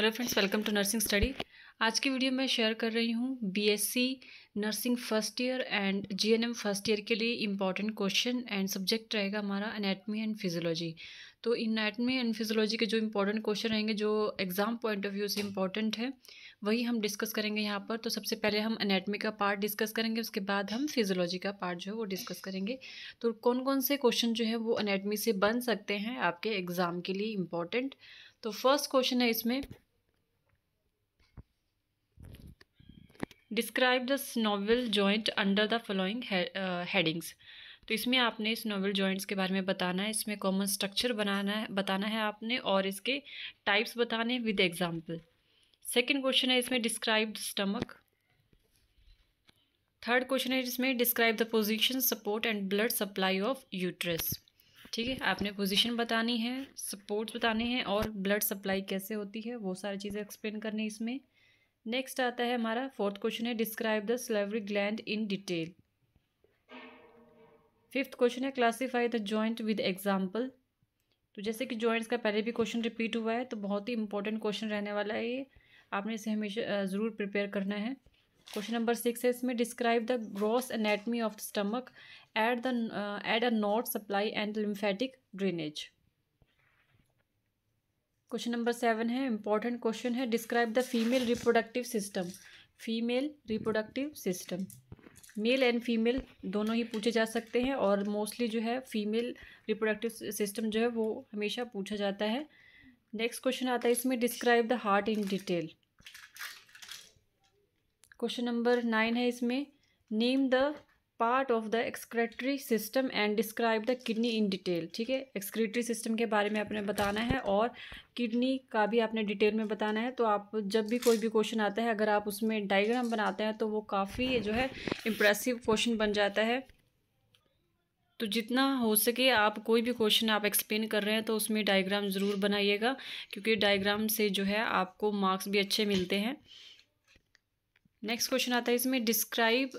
hello friends welcome to nursing study आज की video में शेयर कर रही हूँ BSc nursing first year and GNM first year के लिए इम्पॉर्टेंट क्वेश्चन एंड सब्जेक्ट रहेगा हमारा अनेटमी एंड फिजियोलॉजी तो इनाटमी एंड फिजियोलॉजी के जो इम्पोर्टेंट क्वेश्चन रहेंगे जो एग्ज़ाम पॉइंट ऑफ व्यू से इम्पॉर्टेंट है वही हम डिस्कस करेंगे यहाँ पर तो सबसे पहले हम अनेटमी का पार्ट डिस्कस करेंगे उसके बाद हम फिजियोलॉजी का पार्ट जो है वो डिस्कस करेंगे तो कौन कौन से क्वेश्चन जो है वो अनेटमी से बन सकते हैं आपके एग्ज़ाम के लिए इम्पॉर्टेंट तो फर्स्ट क्वेश्चन है इसमें describe this novel joint under the following headings तो इसमें आपने इस नॉवल जॉइंट्स के बारे में बताना है इसमें कॉमन स्ट्रक्चर बनाना है बताना है आपने और इसके टाइप्स बताने विद एग्जाम्पल सेकेंड क्वेश्चन है इसमें डिस्क्राइब स्टमक थर्ड क्वेश्चन है जिसमें describe the position support and blood supply of uterus ठीक है आपने पोजिशन बतानी है सपोर्ट्स बताने हैं और ब्लड सप्लाई कैसे होती है वो सारी चीज़ें एक्सप्लेन करनी इसमें नेक्स्ट आता है हमारा फोर्थ क्वेश्चन है describe the salivary gland in detail fifth question है classify the joint with example तो जैसे कि जॉइंट्स का पहले भी क्वेश्चन रिपीट हुआ है तो बहुत ही इंपॉर्टेंट क्वेश्चन रहने वाला है ये आपने इसे हमेशा ज़रूर प्रिपेयर करना है क्वेश्चन नंबर सिक्स है इसमें describe the gross anatomy of the stomach at the at a not supply and lymphatic drainage question number seven है इंपॉर्टेंट क्वेश्चन है describe the female reproductive system female reproductive system male and female दोनों ही पूछे जा सकते हैं और mostly जो है फीमेल रिप्रोडक्टिव सिस्टम जो है वो हमेशा पूछा जाता है नेक्स्ट क्वेश्चन आता है इसमें describe the heart in detail question number nine है इसमें name the part of the excretory system and describe the kidney in detail ठीक है एक्सक्रेटरी सिस्टम के बारे में आपने बताना है और किडनी का भी आपने डिटेल में बताना है तो आप जब भी कोई भी क्वेश्चन आता है अगर आप उसमें डायग्राम बनाते हैं तो वो काफ़ी जो है इम्प्रेसिव क्वेश्चन बन जाता है तो जितना हो सके आप कोई भी क्वेश्चन आप एक्सप्लेन कर रहे हैं तो उसमें डायग्राम ज़रूर बनाइएगा क्योंकि डायग्राम से जो है आपको मार्क्स भी अच्छे मिलते हैं नेक्स्ट क्वेश्चन आता है इसमें describe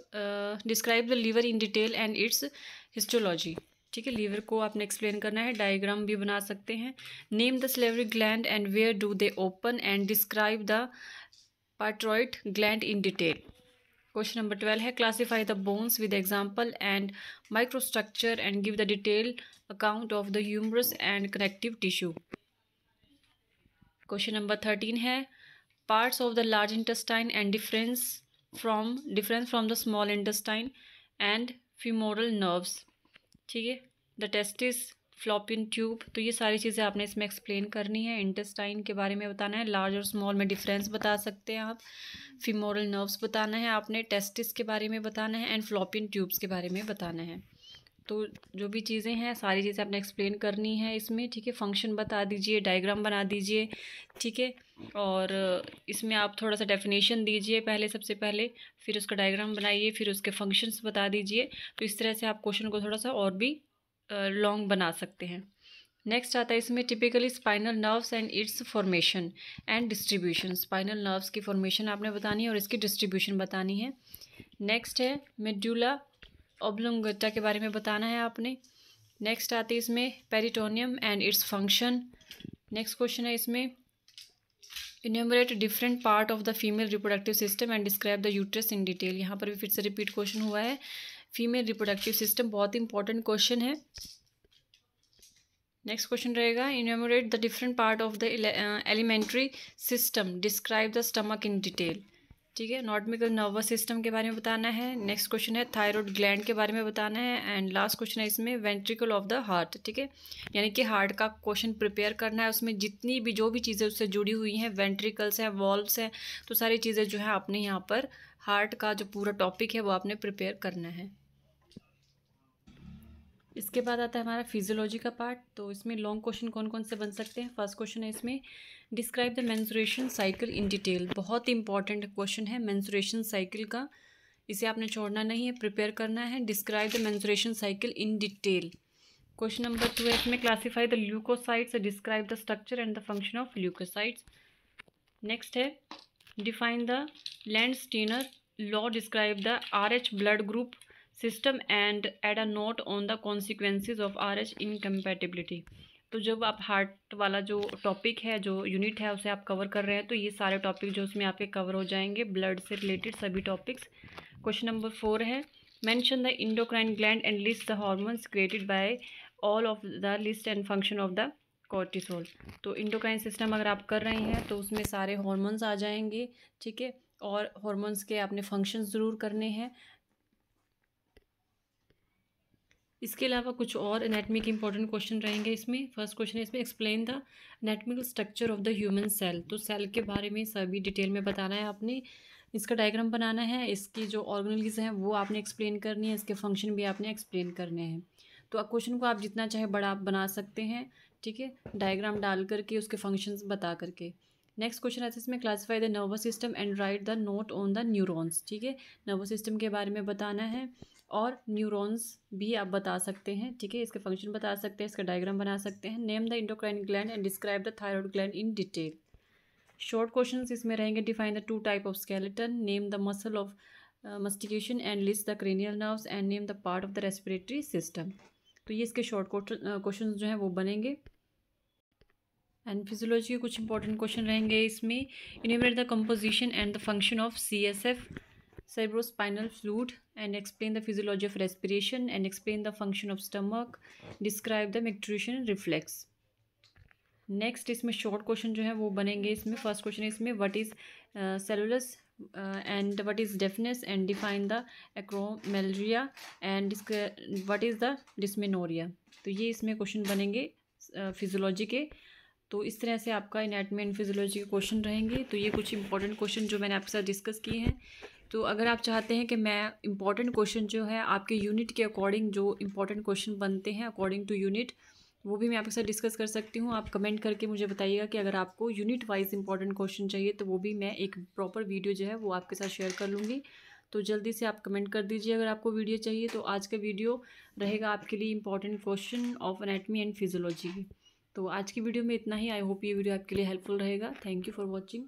describe the liver in detail and its histology ठीक है लीवर को आपने एक्सप्लेन करना है डायग्राम भी बना सकते हैं name the salivary gland and where do they open and describe the parotid gland in detail question number twelve है classify the bones with example and microstructure and give the detail account of the humerus and connective tissue question number thirteen है parts of the large intestine and difference from difference from the small intestine and femoral nerves ठीक है the testis फ्लॉपिन tube तो ये सारी चीज़ें आपने इसमें explain करनी है इंटेस्टाइन के बारे में बताना है लार्ज और स्मॉल में डिफरेंस बता सकते हैं आप फिमोरल नर्व्स बताना है आपने टेस्टिस के बारे में बताना है एंड फ्लॉपिन ट्यूब्स के बारे में बताना है तो जो भी चीज़ें हैं सारी चीज़ें आपने एक्सप्लेन करनी है इसमें ठीक है फंक्शन बता दीजिए डायग्राम बना दीजिए ठीक है और इसमें आप थोड़ा सा डेफिनेशन दीजिए पहले सबसे पहले फिर उसका डायग्राम बनाइए फिर उसके फंक्शंस बता दीजिए तो इस तरह से आप क्वेश्चन को थोड़ा सा और भी लॉन्ग बना सकते हैं नेक्स्ट आता है इसमें typically spinal nerves and its formation and distribution spinal nerves की फॉर्मेशन आपने बतानी है और इसकी डिस्ट्रीब्यूशन बतानी है नेक्स्ट है मेड्यूला ओब्लंगटा के बारे में बताना है आपने नेक्स्ट आते इसमें peritoneum and its function next question है इसमें enumerate different part of the female reproductive system and describe the uterus in detail यहाँ पर भी फिर से रिपीट क्वेश्चन हुआ है फीमेल रिप्रोडक्टिव सिस्टम बहुत इंपॉर्टेंट क्वेश्चन है नेक्स्ट क्वेश्चन रहेगा enumerate the different part of the alimentary system describe the stomach in detail ठीक है नॉटमिकल नर्वस सिस्टम के बारे में बताना है नेक्स्ट क्वेश्चन है थायरॉयड ग्लैंड के बारे में बताना है एंड लास्ट क्वेश्चन है इसमें वेंट्रिकल ऑफ द हार्ट ठीक है यानी कि हार्ट का क्वेश्चन प्रिपेयर करना है उसमें जितनी भी जो भी चीज़ें उससे जुड़ी हुई हैं वेंट्रिकल्स हैं वॉल्व्स हैं तो सारी चीज़ें जो है आपने यहाँ पर हार्ट का जो पूरा टॉपिक है वो आपने प्रिपेयर करना है इसके बाद आता है हमारा फिजियोलॉजी का पार्ट तो इसमें लॉन्ग क्वेश्चन कौन कौन से बन सकते हैं फर्स्ट क्वेश्चन है इसमें describe the menstruation cycle in detail बहुत ही इंपॉर्टेंट क्वेश्चन है मैंसुरेशन साइकिल का इसे आपने छोड़ना नहीं है प्रिपेयर करना है describe the menstruation cycle in detail question number two है इसमें classify the leucocytes describe the structure and the function of leucocytes next है define the Landsteiner law describe the R H blood group system and add a note on the consequences of are H incompatibility तो जब आप heart वाला जो topic है जो unit है उसे आप कवर कर रहे हैं तो ये सारे टॉपिक जो उसमें आपके कवर हो जाएंगे ब्लड से रिलेटेड सभी टॉपिक्स क्वेश्चन नंबर फोर है mention the endocrine gland and list the hormones created by all of the list and function of the cortisol तो इंडोक्राइन सिस्टम अगर आप कर रहे हैं तो उसमें सारे हॉर्मोन्स आ जाएंगे ठीक है और हॉर्मोन्स के आपने फंक्शन ज़रूर करने हैं इसके अलावा कुछ और एनाटमी के इंपॉर्टेंट क्वेश्चन रहेंगे इसमें फर्स्ट क्वेश्चन है इसमें explain the anatomical structure of the human cell तो सेल के बारे में सभी डिटेल में बताना है आपने इसका डायग्राम बनाना है इसकी जो ऑर्गेनलीज हैं वो आपने एक्सप्लेन करनी है इसके फंक्शन भी आपने एक्सप्लेन करने हैं तो क्वेश्चन को आप जितना चाहे बड़ा बना सकते हैं ठीक है डायग्राम डाल करके उसके फंक्शंस बता करके नेक्स्ट क्वेश्चन आता है इसमें classify the nervous system and write the note on the neurons ठीक है नर्वस सिस्टम के बारे में बताना है और न्यूरॉन्स भी आप बता सकते हैं ठीक है इसके फंक्शन बता सकते हैं इसका डायग्राम बना सकते हैं name the endocrine gland and describe the thyroid gland in detail short question इसमें रहेंगे define the two type of skeleton name the muscle of mastication and list the cranial nerves and name the part of the respiratory system तो ये इसके short question uh, जो हैं वो बनेंगे and physiology के कुछ इंपॉर्टेंट क्वेश्चन रहेंगे इसमें enumerate the composition and the function of C S F cerebrospinal fluid and explain the physiology of respiration and explain the function of stomach describe the micturition reflex next इसमें short question जो है वो बनेंगे इसमें first question इसमें what is cellulitis and what is deafness and define the acromegaly and what is the dysmenorrhea तो ये इसमें क्वेश्चन बनेंगे फिजोलॉजी uh, के तो इस तरह से आपका इनेटमी एंड फिजियोलॉजी के क्वेश्चन रहेंगे तो ये कुछ इंपॉर्टेंट क्वेश्चन जो मैंने आपके साथ डिस्कस किए हैं तो अगर आप चाहते हैं कि मैं इंपॉर्टेंट क्वेश्चन जो है आपके यूनिट के अकॉर्डिंग जो इंपॉर्टेंट क्वेश्चन बनते हैं अकॉर्डिंग टू यूनिट वो भी मैं आपके साथ डिस्कस कर सकती हूँ आप कमेंट करके मुझे बताइएगा कि अगर आपको यूनिट वाइज इंपॉर्टेंट क्वेश्चन चाहिए तो वो भी मैं एक प्रॉपर वीडियो जो है वो आपके साथ शेयर कर लूँगी तो जल्दी से आप कमेंट कर दीजिए अगर आपको वीडियो चाहिए तो आज का वीडियो रहेगा आपके लिए important question of anatomy and physiology तो आज की वीडियो में इतना ही आई होप ये वीडियो आपके लिए हेल्पफुल रहेगा थैंक यू फॉर वॉचिंग